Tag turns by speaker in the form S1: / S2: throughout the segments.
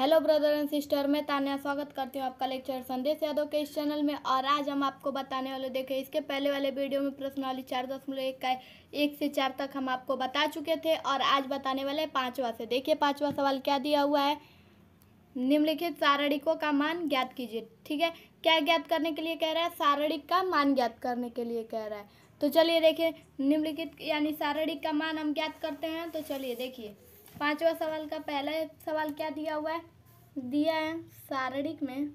S1: Hello brother and sister मैं तान्या स्वागत करती हूँ आपका लेक्चर संदेश यादव के इस चैनल में और आज हम आपको बताने वाले देखें इसके पहले वाले वीडियो में वाली चार दशमलव एक का एक से चार तक हम आपको बता चुके थे और आज बताने वाले पाँचवा से देखिए पाँचवा सवाल क्या दिया हुआ है निम्नलिखित सारणिकों का मान ज्ञात कीजिए ठीक है क्या ज्ञात करने के लिए कह रहा है सारणिक का मान ज्ञात करने के लिए कह रहा है तो चलिए देखिए निम्नलिखित यानी सारणिक का मान हम ज्ञात करते हैं तो चलिए देखिए पांचवा सवाल का पहला सवाल क्या दिया हुआ है दिया है शारीरिक में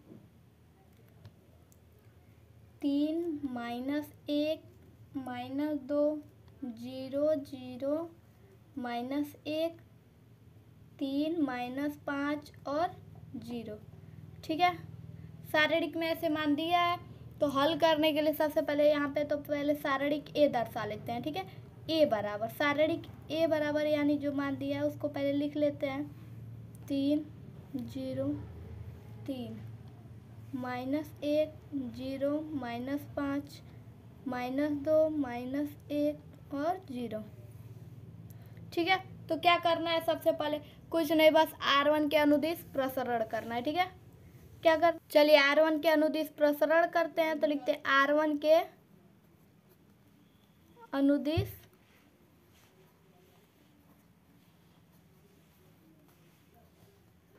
S1: तीन माइनस एक माइनस दो जीरो जीरो माइनस एक तीन माइनस पाँच और जीरो ठीक है शारीरिक में ऐसे मान दिया है तो हल करने के लिए सबसे पहले यहाँ पे तो पहले शारीरिक ए दर्शा लेते हैं ठीक है ए बराबर शारीरिक ए बराबर यानी जो मान दिया है उसको पहले लिख लेते हैं तीन जीरो तीन माइनस एक जीरो माइनस पाँच माइनस दो माइनस एक और जीरो ठीक है तो क्या करना है सबसे पहले कुछ नहीं बस आर वन के अनुदिश प्रसरण करना है ठीक है क्या कर चलिए आर वन के अनुदिश प्रसरण करते हैं तो लिखते हैं आर वन के अनुदिश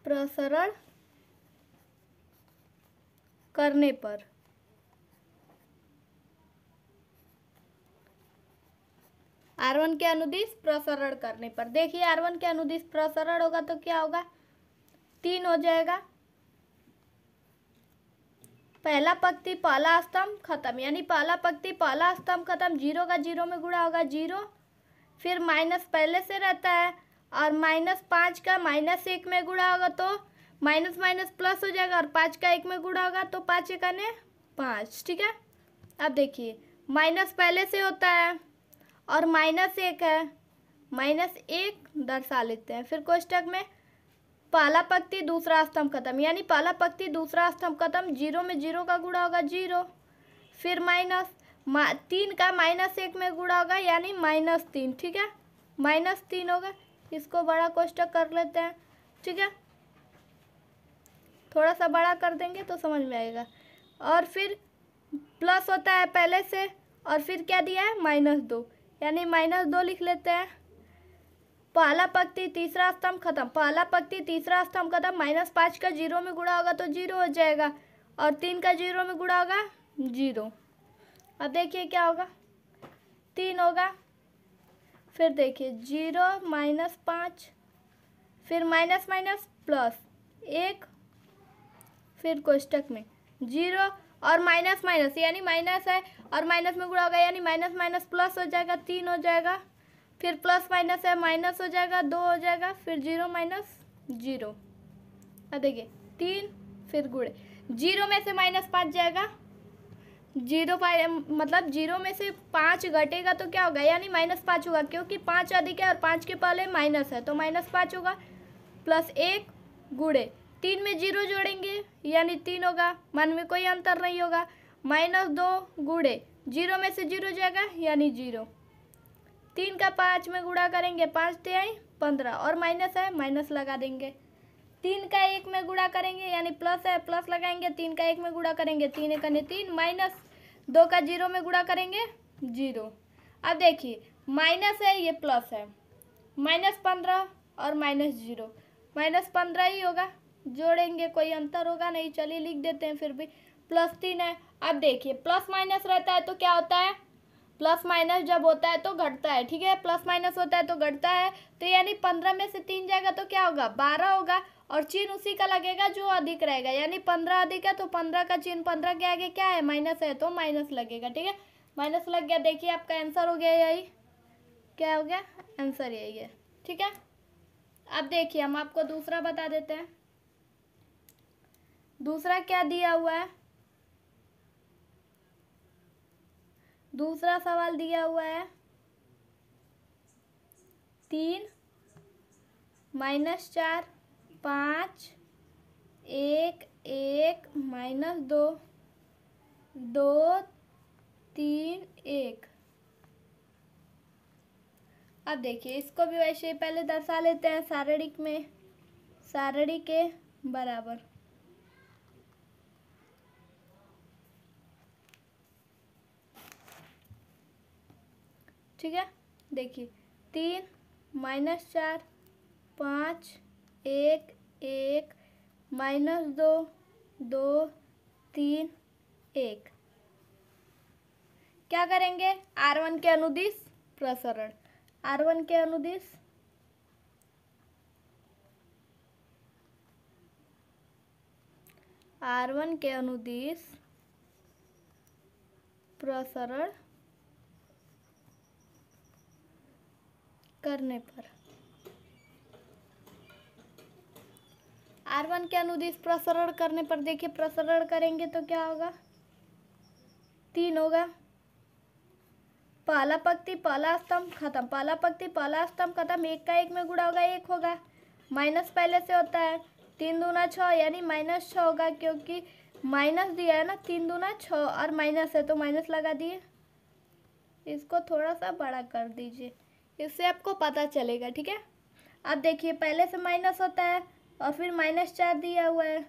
S1: प्रसरण करने पर आर वन के अनुदिश प्रसरण करने पर देखिए आर वन के अनुदिश प्रसरण होगा तो क्या होगा तीन हो जाएगा पहला पक्ति पहला स्तंभ खत्म यानी पहला पक्ति पहला स्तंभ खत्म जीरो का जीरो में गुड़ा होगा जीरो फिर माइनस पहले से रहता है और माइनस पाँच का माइनस एक में गुड़ा होगा तो माइनस माइनस प्लस हो जाएगा और पाँच का एक में गुड़ा होगा तो पाँच एक आने पाँच ठीक है अब देखिए माइनस पहले से होता है और माइनस एक है माइनस एक दर्शा लेते हैं फिर कोष्टक में पहला पक्ति दूसरा स्तंभ खत्म यानी पहला पक्ति दूसरा स्तंभ खत्म जीरो में जीरो का गुड़ा होगा जीरो फिर माइनस मा, तीन का माइनस एक में गुड़ा होगा यानी माइनस तीन ठीक है माइनस तीन होगा इसको बड़ा कोष्टक कर लेते हैं ठीक है थोड़ा सा बड़ा कर देंगे तो समझ में आएगा और फिर प्लस होता है पहले से और फिर क्या दिया है माइनस दो यानी माइनस दो लिख लेते हैं पहला पक्ति तीसरा स्तंभ खत्म पहला पक्ति तीसरा स्तंभ खत्म माइनस पाँच का जीरो में गुड़ा होगा तो जीरो हो जाएगा और तीन का जीरो में गुड़ा होगा जीरो अब देखिए क्या होगा तीन होगा फिर देखिए जीरो माइनस पाँच फिर माइनस माइनस प्लस एक फिर कोष्टक में जीरो और माइनस माइनस यानी माइनस है और माइनस में गुड़ा होगा यानी माइनस माइनस प्लस हो जाएगा तीन हो जाएगा फिर प्लस माइनस है माइनस हो जाएगा दो हो जाएगा फिर जीरो माइनस जीरो देखिए तीन फिर गुड़े जीरो में से माइनस पाँच जाएगा जीरो मतलब जीरो में से पाँच घटेगा तो क्या होगा यानी माइनस पाँच होगा क्योंकि पाँच अधिक है और पाँच के पहले माइनस है तो माइनस पाँच होगा प्लस एक गुड़े तीन में जीरो जोड़ेंगे यानी तीन होगा मन में कोई अंतर नहीं होगा माइनस दो गुड़े जीरो में से जीरो जाएगा यानी जीरो तीन का पाँच में गुड़ा करेंगे पाँच आई पंद्रह और माइनस है माइनस लगा देंगे तीन का एक में गुड़ा करेंगे यानी प्लस है प्लस लगाएंगे तीन का एक में गुड़ा करेंगे तीन एक तीन माइनस दो का जीरो में गुड़ा करेंगे जीरो अब देखिए माइनस है ये प्लस है माइनस पंद्रह और माइनस जीरो माइनस पंद्रह ही होगा जोड़ेंगे कोई अंतर होगा नहीं चलिए लिख देते हैं फिर भी प्लस तीन है अब देखिए प्लस माइनस रहता है तो क्या होता है प्लस माइनस जब होता है तो घटता है ठीक है प्लस माइनस होता है तो घटता है तो यानी पंद्रह में से तीन जाएगा तो क्या होगा बारह होगा और चिन्ह उसी का लगेगा जो अधिक रहेगा यानी पंद्रह अधिक है तो पंद्रह का चिन्ह पंद्रह के आगे क्या है माइनस है तो माइनस लगेगा ठीक है माइनस लग गया देखिए आपका आंसर हो गया यही क्या हो गया आंसर यही है ठीक है अब देखिए हम आपको दूसरा बता देते हैं दूसरा क्या दिया हुआ है दूसरा सवाल दिया हुआ है तीन माइनस चार पाँच एक एक माइनस दो दो तीन एक अब देखिए इसको भी वैसे ही पहले दर्शा लेते हैं सारणिक में सारणी के बराबर ठीक है देखिए तीन माइनस चार पाँच एक एक माइनस दो दो तीन एक क्या करेंगे आर वन के अनुदिश प्रसरण आर वन के अनुदिश आर वन के अनुदिश प्रसरण करने पर आर वन के अनुदिश प्रसरण करने पर देखिए प्रसरण करेंगे तो क्या होगा तीन होगा पहला पक्ति पहला स्तंभ खत्म पहला पक्ति पहला स्तंभ खत्म एक का एक में गुड़ा होगा एक होगा माइनस पहले से होता है तीन दूना छः यानी माइनस छः होगा क्योंकि माइनस दिया है ना तीन दूना छः और माइनस है तो माइनस लगा दिए इसको थोड़ा सा बड़ा कर दीजिए इससे आपको पता चलेगा ठीक है अब देखिए पहले से माइनस होता है और फिर माइनस चार दिया हुआ है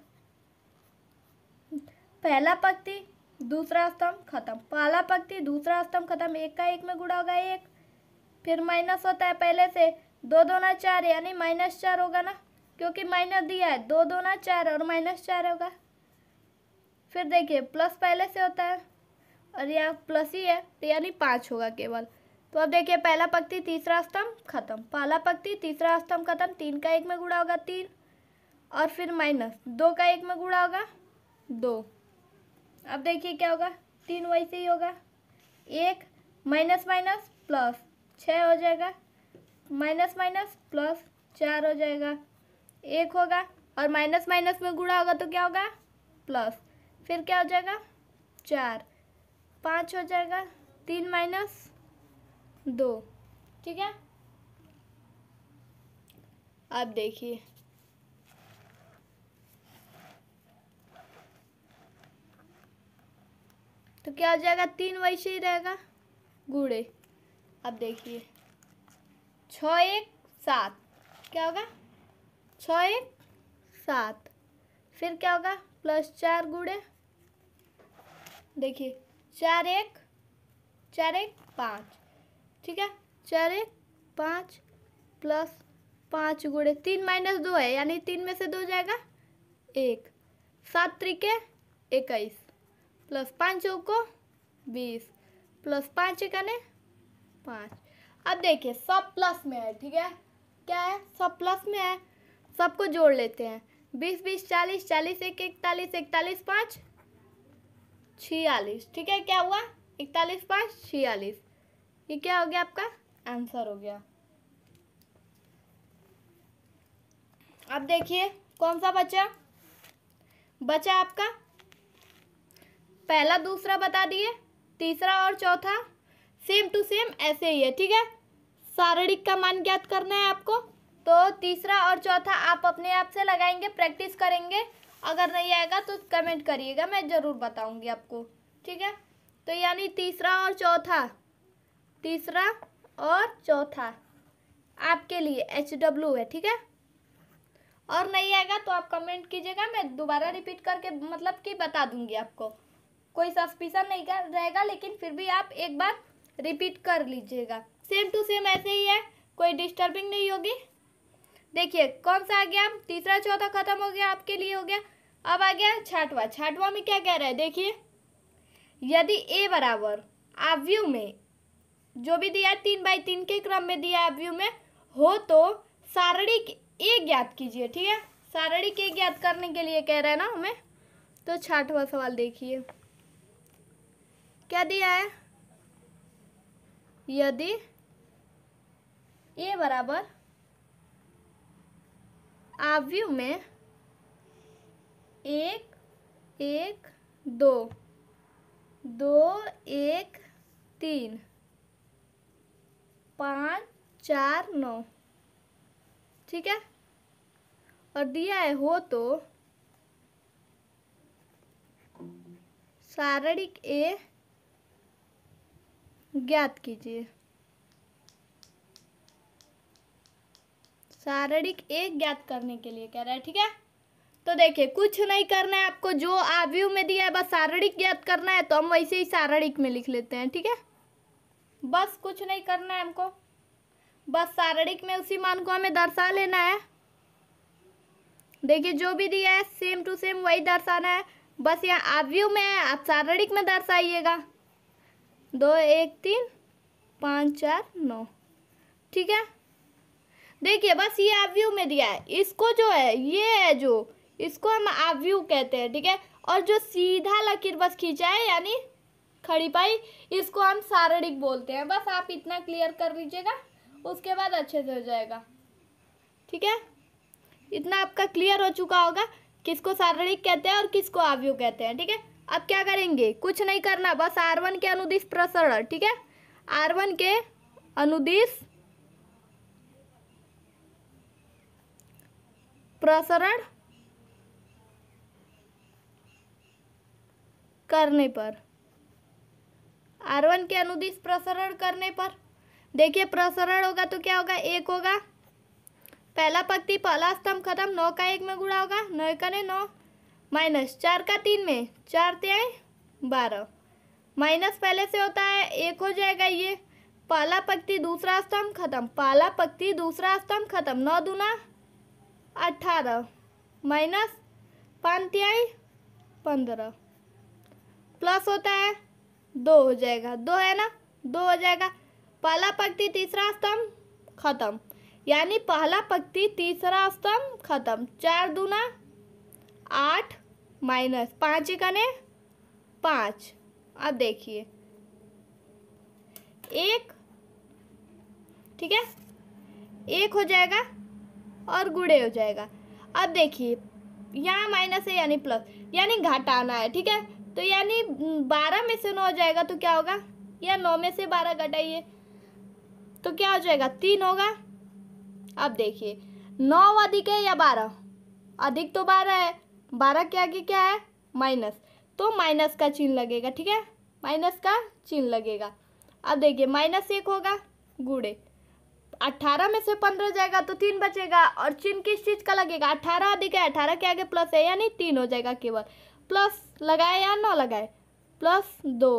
S1: पहला पक्ति दूसरा स्तंभ खत्म पहला पक्ति दूसरा स्तंभ खत्म एक का एक में गुड़ा होगा एक फिर माइनस होता है पहले से दो दो ना चार यानी माइनस चार होगा ना क्योंकि माइनस दिया है दो दो ना चार और माइनस चार होगा फिर देखिए प्लस पहले से होता है और यहाँ प्लस ही है तो यानी पाँच होगा केवल तो अब देखिए पहला पक्ति तीसरा स्तंभ खत्म पहला पक्ति तीसरा स्तंभ खत्म तीन का एक में गुड़ा होगा तीन और फिर माइनस दो का एक में गुड़ा होगा दो अब देखिए क्या होगा तीन वैसे ही होगा एक माइनस माइनस प्लस छः हो जाएगा माइनस माइनस प्लस चार हो जाएगा एक होगा और माइनस माइनस में गुड़ा होगा तो क्या होगा प्लस फिर क्या हो जाएगा चार पाँच हो जाएगा तीन माइनस दो ठीक है आप देखिए तो क्या हो जाएगा तीन वैसे ही रहेगा गुड़े अब देखिए छ एक सात क्या होगा छ एक सात फिर क्या होगा प्लस चार गुड़े देखिए चार एक चार एक पाँच ठीक है चार एक पाँच प्लस पाँच गुड़े तीन माइनस दो है यानी तीन में से दो जाएगा एक सात त्रिके इक्कीस प्लस पाँच चौको बीस प्लस पाँच कने पाँच अब देखिए सब प्लस में है ठीक है क्या है सब प्लस में है सबको जोड़ लेते हैं बीस बीस चालीस चालीस एक इकतालीस इकतालीस पाँच छियालीस ठीक है क्या हुआ इकतालीस पाँच छियालीस ये क्या हो गया आपका आंसर हो गया अब देखिए कौन सा बचा बचा आपका पहला दूसरा बता दिए तीसरा और चौथा सेम टू सेम ऐसे ही है ठीक है शारीरिक का मान ज्ञात करना है आपको तो तीसरा और चौथा आप अपने आप से लगाएंगे प्रैक्टिस करेंगे अगर नहीं आएगा तो कमेंट करिएगा मैं ज़रूर बताऊंगी आपको ठीक है तो यानी तीसरा और चौथा तीसरा और चौथा आपके लिए एच डब्ल्यू है ठीक है और नहीं आएगा तो आप कमेंट कीजिएगा मैं दोबारा रिपीट करके मतलब कि बता दूंगी आपको कोई सस्पिशन नहीं कर रहेगा लेकिन फिर भी आप एक बार रिपीट कर लीजिएगा सेम टू सेम ऐसे ही है कोई डिस्टर्बिंग नहीं होगी देखिए कौन सा आ गया तीसरा चौथा खत्म हो गया आपके लिए हो गया अब आ गया छाठवा छाटवा में क्या कह रहा है देखिए यदि ए बराबर आव्यू में जो भी दिया है तीन बाई तीन के क्रम में दिया है आव्यू में हो तो सारणी ए ज्ञात कीजिए ठीक है सारणी के ज्ञात करने के लिए कह रहे हैं ना हमें तो छाठवा सवाल देखिए क्या दिया है यदि ए बराबर आवयु में एक एक दो दो एक तीन पाँच चार नौ ठीक है और दिया है हो तो सारणिक ए ज्ञात कीजिए शारीरिक एक ज्ञात करने के लिए कह रहा है ठीक है तो देखिए कुछ नहीं करना है आपको जो आव्यू में दिया है बस शारीरिक ज्ञात करना है तो हम वैसे ही शारीरिक में लिख लेते हैं ठीक है बस कुछ नहीं करना है हमको बस शारीरिक में उसी मान को हमें दर्शा लेना है देखिए जो भी दिया है सेम टू सेम वही दर्शाना है बस यहाँ आव्यू में है आप शारीरिक में दर्शाइएगा दो एक तीन पाँच चार नौ ठीक है देखिए बस ये आप व्यू में दिया है इसको जो है ये है जो इसको हम आप व्यू कहते हैं ठीक है ठीके? और जो सीधा लकीर बस खींचा है यानी खड़ी पाई इसको हम सारणिक बोलते हैं बस आप इतना क्लियर कर लीजिएगा उसके बाद अच्छे से हो जाएगा ठीक है इतना आपका क्लियर हो चुका होगा किसको सारणिक कहते हैं और किसको आव्यू कहते हैं ठीक है ठीके? अब क्या करेंगे कुछ नहीं करना बस आर वन के अनुदिश प्रसरण ठीक है आर वन के अनुदिश प्रसरण करने पर आर वन के अनुदिश प्रसरण करने पर देखिए प्रसरण होगा तो क्या होगा एक होगा पहला पक्ति पहला स्तंभ खत्म नौ का एक में गुड़ा होगा नौ का ने नौ माइनस चार का तीन में चार त्याएँ बारह माइनस पहले से होता है एक हो जाएगा ये पहला पक्ति दूसरा स्तंभ खत्म पाला पक्ति दूसरा स्तंभ खत्म नौ दूना अठारह माइनस पाँच पंद्रह प्लस होता है दो हो जाएगा दो है ना दो हो जाएगा पहला पक्ति तीसरा स्तंभ खत्म यानी पहला पक्ति तीसरा स्तंभ खत्म चार दूना आठ माइनस पाँच इकने पाँच अब देखिए एक ठीक है एक हो जाएगा और गुड़े हो जाएगा अब देखिए यहाँ माइनस है यानी प्लस यानी घटाना है ठीक है तो यानी हम्म, बारह में से नौ हो जाएगा तो क्या होगा या नौ में से बारह घटाइए तो क्या हो जाएगा तीन होगा अब देखिए नौ अधिक है या बारह अधिक तो बारह है बारह के आगे क्या है माइनस तो माइनस का चिन्ह लगेगा ठीक है माइनस का चिन्ह लगेगा अब देखिए माइनस एक होगा गुड़े अट्ठारह में से पंद्रह जाएगा तो तीन बचेगा और चिन्ह किस चीज़ का लगेगा अट्ठारह अधिक है अठारह के आगे प्लस है यानी तीन हो जाएगा केवल प्लस लगाए या नौ लगाए प्लस दो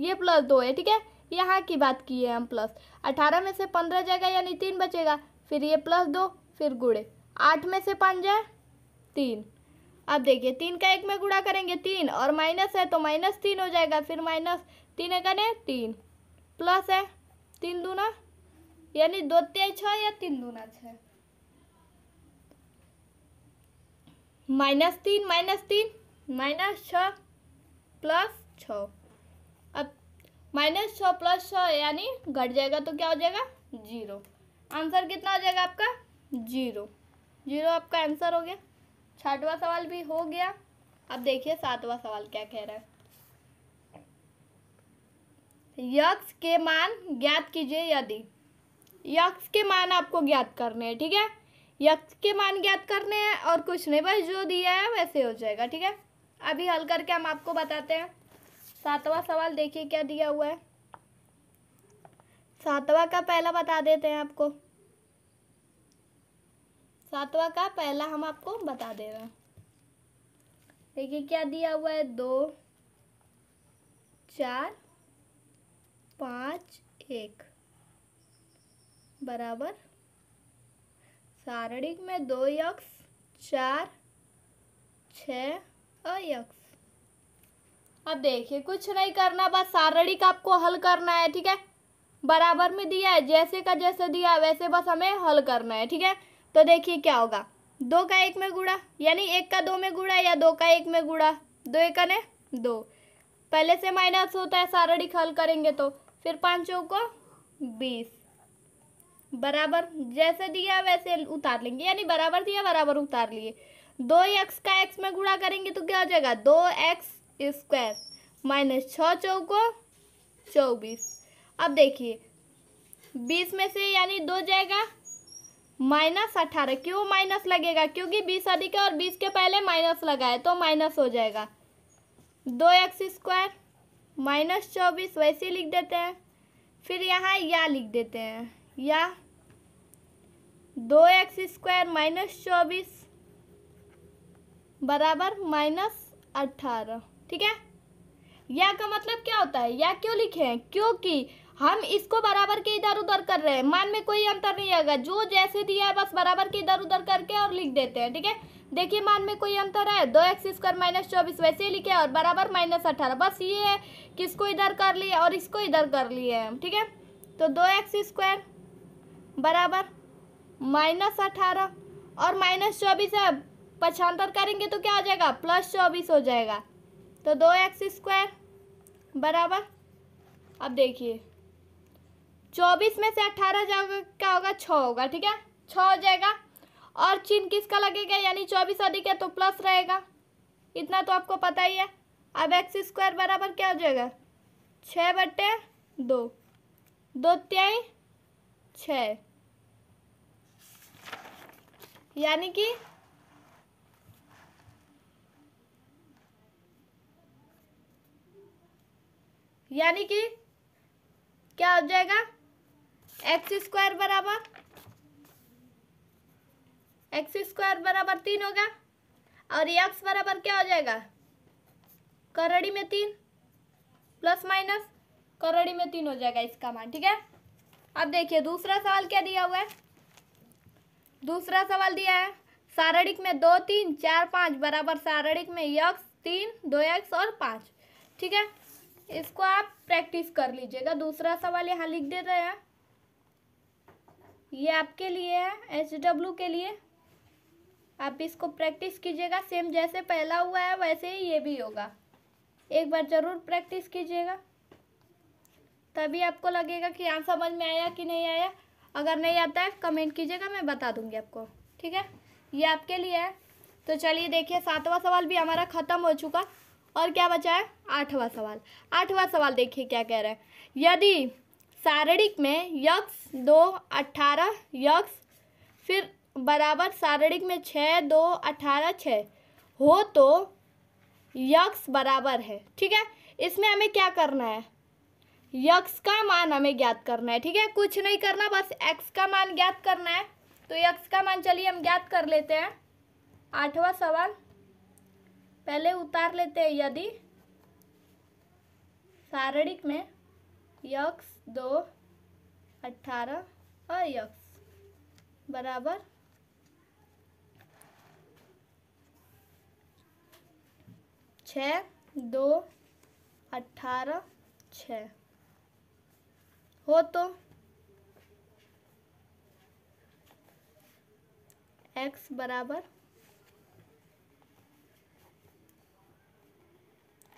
S1: ये प्लस दो है ठीक है यहाँ की बात की है हम प्लस अठारह में से पंद्रह जाएगा यानी तीन बचेगा फिर ये प्लस दो फिर गुड़े आठ में से पाँच जाए तीन अब देखिए तीन का एक में गुड़ा करेंगे तीन और माइनस है तो माइनस तीन हो जाएगा फिर माइनस तीन करें तीन प्लस है तीन दूना यानी दो तेज छः या तीन दूना छः माइनस तीन माइनस तीन माइनस छ प्लस छ अब माइनस छः प्लस छः यानी घट जाएगा तो क्या हो जाएगा जीरो आंसर कितना हो जाएगा आपका जीरो जीरो आपका आंसर हो गया छठवा सवाल भी हो गया अब देखिए सातवां सवाल क्या कह रहा है यक्ष के मान ज्ञात कीजिए यदि यक्ष के मान आपको ज्ञात करने हैं ठीक है यक्ष के मान ज्ञात करने हैं और कुछ नहीं बस जो दिया है वैसे हो जाएगा ठीक है अभी हल करके हम आपको बताते हैं सातवां सवाल देखिए क्या दिया हुआ है सातवां का पहला बता देते हैं आपको सातवा का पहला हम आपको बता दे रहे हैं देखिए क्या दिया हुआ है दो चार पाँच एक बराबर सारणिक में दो यक्स चार छ अयक्स अब देखिए कुछ नहीं करना बस सारणिक आपको हल करना है ठीक है बराबर में दिया है जैसे का जैसे दिया है वैसे बस हमें हल करना है ठीक है तो देखिए क्या होगा दो का एक में गुड़ा यानी एक का दो में गुड़ा या दो का एक में गुड़ा दो एक ने दो पहले से माइनस होता है सारणिक हल करेंगे तो फिर पाँचों को बीस बराबर जैसे दिया वैसे उतार लेंगे यानी बराबर दिया बराबर उतार लिए दो एक्स का एक्स में गुड़ा करेंगे तो क्या हो जाएगा दो एक्स स्क्वायर माइनस छः चौको चौबीस अब देखिए बीस में से यानी दो जाएगा माइनस अठारह क्यों माइनस लगेगा क्योंकि बीस अधिक है और बीस के पहले माइनस लगाए तो माइनस हो जाएगा दो एक्स स्क्वायर माइनस चौबीस वैसे लिख देते हैं फिर यहाँ या लिख देते हैं या दो एक्स स्क्वायर माइनस चौबीस बराबर माइनस अठारह ठीक है या का मतलब क्या होता है या क्यों लिखे हैं क्योंकि हम इसको बराबर के इधर उधर कर रहे हैं मान में कोई अंतर नहीं आएगा जो जैसे दिया है बस बराबर के इधर उधर करके और लिख देते हैं ठीक है देखिए मान में कोई अंतर है दो एक्स स्क्वायर माइनस चौबीस वैसे ही लिखे और बराबर माइनस अठारह बस ये है कि इसको इधर कर लिए और इसको इधर कर लिए हैं ठीक है तो दो एक्स स्क्वायर बराबर माइनस अठारह और माइनस चौबीस है पछांतर करेंगे तो क्या हो जाएगा प्लस चौबीस हो जाएगा तो दो एक्स स्क्वायर बराबर अब देखिए चौबीस में से अट्ठारह जाओगे क्या होगा छः होगा ठीक है छः हो जाएगा और चिन्ह किसका लगेगा यानी चौबीस अधिक है तो प्लस रहेगा इतना तो आपको पता ही है अब एक्स स्क्वायर बराबर क्या हो जाएगा छः बट्टे दो दो त्याई छ यानी कि यानी कि क्या हो जाएगा एक्स स्क्वायर बराबर एक्स स्क्वायर बराबर तीन होगा और एक्स बराबर क्या हो जाएगा करड़ी में तीन प्लस माइनस करड़ी में तीन हो जाएगा इसका मान ठीक है अब देखिए दूसरा सवाल क्या दिया हुआ है दूसरा सवाल दिया है सारणिक में दो तीन चार पाँच बराबर सारणिक में यक्स तीन दो एक्स और पाँच ठीक है इसको आप प्रैक्टिस कर लीजिएगा दूसरा सवाल यहाँ लिख दे रहे हैं ये आपके लिए है एच डब्ल्यू के लिए आप इसको प्रैक्टिस कीजिएगा सेम जैसे पहला हुआ है वैसे ही ये भी होगा एक बार ज़रूर प्रैक्टिस कीजिएगा तभी आपको लगेगा कि यहाँ समझ में आया कि नहीं आया अगर नहीं आता है कमेंट कीजिएगा मैं बता दूंगी आपको ठीक है ये आपके लिए है तो चलिए देखिए सातवां सवाल भी हमारा ख़त्म हो चुका और क्या बचा है आठवां सवाल आठवां सवाल देखिए क्या कह रहा है यदि सारणिक में यक्स दो अठारह यक्स फिर बराबर सारणिक में छः दो अठारह छः हो तो यक्स बराबर है ठीक है इसमें हमें क्या करना है यक्स का मान हमें ज्ञात करना है ठीक है कुछ नहीं करना बस एक्स का मान ज्ञात करना है तो यक्स का मान चलिए हम ज्ञात कर लेते हैं आठवां सवाल पहले उतार लेते हैं यदि सारणिक में यक्स दो अट्ठारह और यक्स बराबर छ दो अट्ठारह छ हो तो एक्स बराबर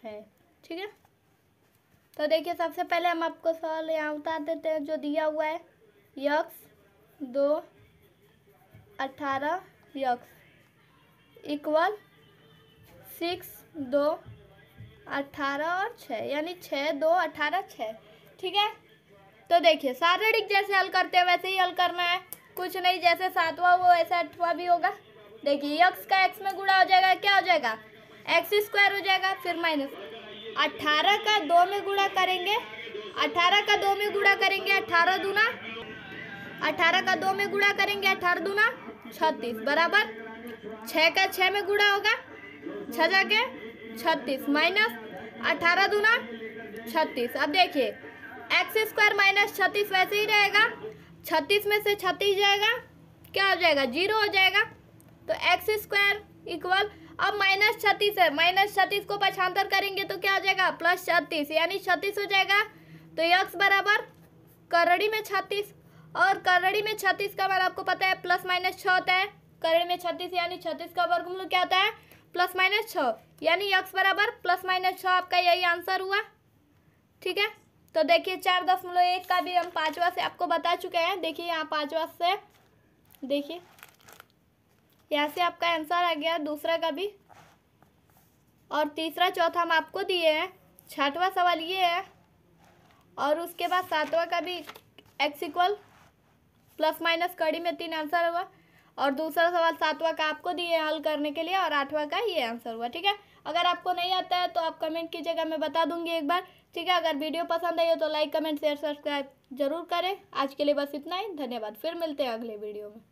S1: है ठीक है तो देखिए सबसे पहले हम आपको सवाल यहाँ उतार देते हैं जो दिया हुआ है यक्स दो अठारह यक्स इक्वल सिक्स दो अठारह और छः यानी छः दो अठारह छः ठीक है तो देखिए शारीरिक जैसे हल करते हैं वैसे ही हल करना है कुछ नहीं जैसे सातवा वो वैसे अठवा भी होगा देखिए यक्स का एक्स में गुड़ा हो जाएगा क्या हो जाएगा एक्स स्क्वायर हो जाएगा फिर माइनस अठारह का दो में गुणा करेंगे अठारह का दो में गुणा करेंगे अठारह दूना अठारह का दो में गुणा करेंगे अठारह दूना छत्तीस बराबर छः का छः में गुणा होगा छः जाके छत्तीस माइनस अठारह दूना छत्तीस अब देखिए एक्स स्क्वायर माइनस छत्तीस वैसे ही रहेगा छत्तीस में से छत्तीस जाएगा क्या हो जाएगा जीरो हो जाएगा तो एक्स स्क्वायर इक्वल अब माइनस छत्तीस है माइनस छत्तीस को पछांतर करेंगे तो क्या हो जाएगा प्लस छत्तीस यानी छत्तीस हो जाएगा तो यक्स बराबर करड़ी में छत्तीस और करड़ी में छत्तीस का मैं आपको पता है प्लस माइनस छ होता है करड़ी में छत्तीस यानी छत्तीस का वर्गमूल क्या होता है प्लस माइनस छः यानी यक्स बराबर प्लस माइनस छः आपका यही आंसर हुआ ठीक है तो देखिए चार दशमलव एक का भी हम पाँचवा से आपको बता चुके हैं देखिए यहाँ पाँचवा से देखिए यहाँ से आपका आंसर आ गया दूसरा का भी और तीसरा चौथा हम आपको दिए हैं छठवा सवाल ये है और उसके बाद सातवां का भी एक्स इक्वल प्लस माइनस कड़ी में तीन आंसर हुआ और दूसरा सवाल सातवां का आपको दिए हल करने के लिए और आठवां का ये आंसर हुआ ठीक है अगर आपको नहीं आता है तो आप कमेंट कीजिएगा मैं बता दूंगी एक बार ठीक है अगर वीडियो पसंद आई हो तो लाइक कमेंट शेयर सब्सक्राइब जरूर करें आज के लिए बस इतना ही धन्यवाद फिर मिलते हैं अगले वीडियो में